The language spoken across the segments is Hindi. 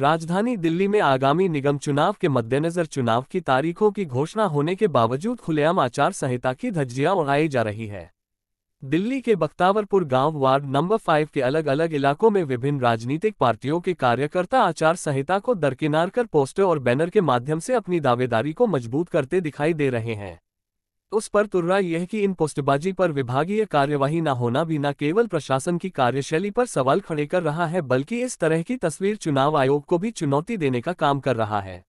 राजधानी दिल्ली में आगामी निगम चुनाव के मद्देनजर चुनाव की तारीखों की घोषणा होने के बावजूद खुलेआम आचार संहिता की धज्जियां उड़ाई जा रही है दिल्ली के बख्तावरपुर गांव वार्ड नंबर फाइव के अलग अलग इलाकों में विभिन्न राजनीतिक पार्टियों के कार्यकर्ता आचार संहिता को दरकिनार कर पोस्टर और बैनर के माध्यम से अपनी दावेदारी को मजबूत करते दिखाई दे रहे हैं उस पर तुर्रा यह कि इन पोस्टबाजी पर विभागीय कार्यवाही न होना भी न केवल प्रशासन की कार्यशैली पर सवाल खड़े कर रहा है बल्कि इस तरह की तस्वीर चुनाव आयोग को भी चुनौती देने का काम कर रहा है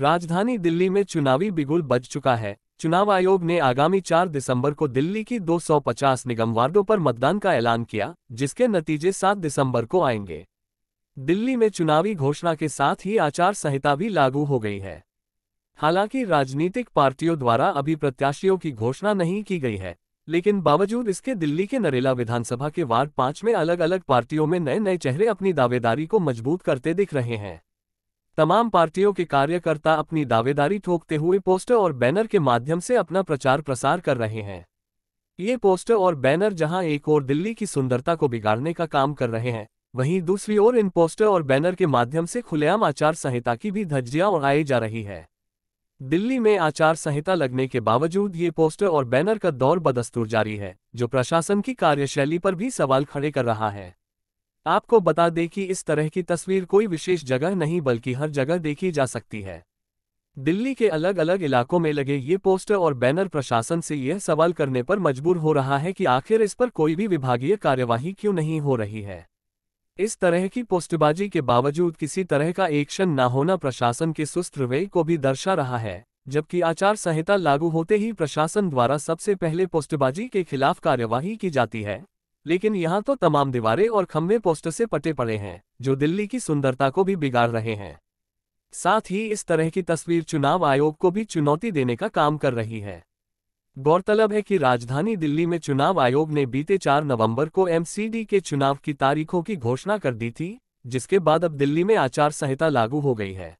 राजधानी दिल्ली में चुनावी बिगुल बज चुका है चुनाव आयोग ने आगामी 4 दिसंबर को दिल्ली की 250 निगम वार्डों पर मतदान का ऐलान किया जिसके नतीजे 7 दिसंबर को आएंगे दिल्ली में चुनावी घोषणा के साथ ही आचार संहिता भी लागू हो गई है हालांकि राजनीतिक पार्टियों द्वारा अभी प्रत्याशियों की घोषणा नहीं की गई है लेकिन बावजूद इसके दिल्ली के नरेला विधानसभा के वार्ड पांच में अलग अलग पार्टियों में नए नए चेहरे अपनी दावेदारी को मजबूत करते दिख रहे हैं तमाम पार्टियों के कार्यकर्ता अपनी दावेदारी ठोकते हुए पोस्टर और बैनर के माध्यम से अपना प्रचार प्रसार कर रहे हैं ये पोस्टर और बैनर जहां एक ओर दिल्ली की सुंदरता को बिगाड़ने का काम कर रहे हैं वहीं दूसरी ओर इन पोस्टर और बैनर के माध्यम से खुलेआम आचार संहिता की भी धज्जियां उड़ाई जा रही है दिल्ली में आचार संहिता लगने के बावजूद ये पोस्टर और बैनर का दौर बदस्तूर जारी है जो प्रशासन की कार्यशैली पर भी सवाल खड़े कर रहा है आपको बता दें कि इस तरह की तस्वीर कोई विशेष जगह नहीं बल्कि हर जगह देखी जा सकती है दिल्ली के अलग अलग इलाकों में लगे ये पोस्टर और बैनर प्रशासन से यह सवाल करने पर मजबूर हो रहा है कि आखिर इस पर कोई भी विभागीय कार्यवाही क्यों नहीं हो रही है इस तरह की पोस्टबाजी के बावजूद किसी तरह का एक्शन न होना प्रशासन के सुस्त रवैये को भी दर्शा रहा है जबकि आचार संहिता लागू होते ही प्रशासन द्वारा सबसे पहले पोस्टबाजी के खिलाफ कार्यवाही की जाती है लेकिन यहाँ तो तमाम दीवारें और खम्भे पोस्टर से पटे पड़े हैं जो दिल्ली की सुंदरता को भी बिगाड़ रहे हैं साथ ही इस तरह की तस्वीर चुनाव आयोग को भी चुनौती देने का काम कर रही है गौरतलब है कि राजधानी दिल्ली में चुनाव आयोग ने बीते 4 नवंबर को एमसीडी के चुनाव की तारीखों की घोषणा कर दी थी जिसके बाद अब दिल्ली में आचार संहिता लागू हो गई है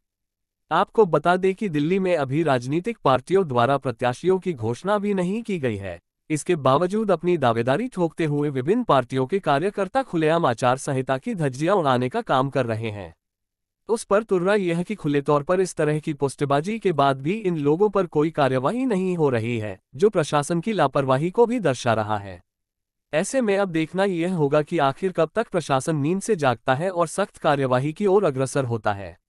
आपको बता दें कि दिल्ली में अभी राजनीतिक पार्टियों द्वारा प्रत्याशियों की घोषणा भी नहीं की गई है इसके बावजूद अपनी दावेदारी ठोकते हुए विभिन्न पार्टियों के कार्यकर्ता खुलेआम आचार संहिता की धज्जियां उड़ाने का काम कर रहे हैं उस पर तुर्रा यह कि खुले तौर पर इस तरह की पोस्टबाजी के बाद भी इन लोगों पर कोई कार्यवाही नहीं हो रही है जो प्रशासन की लापरवाही को भी दर्शा रहा है ऐसे में अब देखना यह होगा कि आखिर कब तक प्रशासन नींद से जागता है और सख्त कार्यवाही की ओर अग्रसर होता है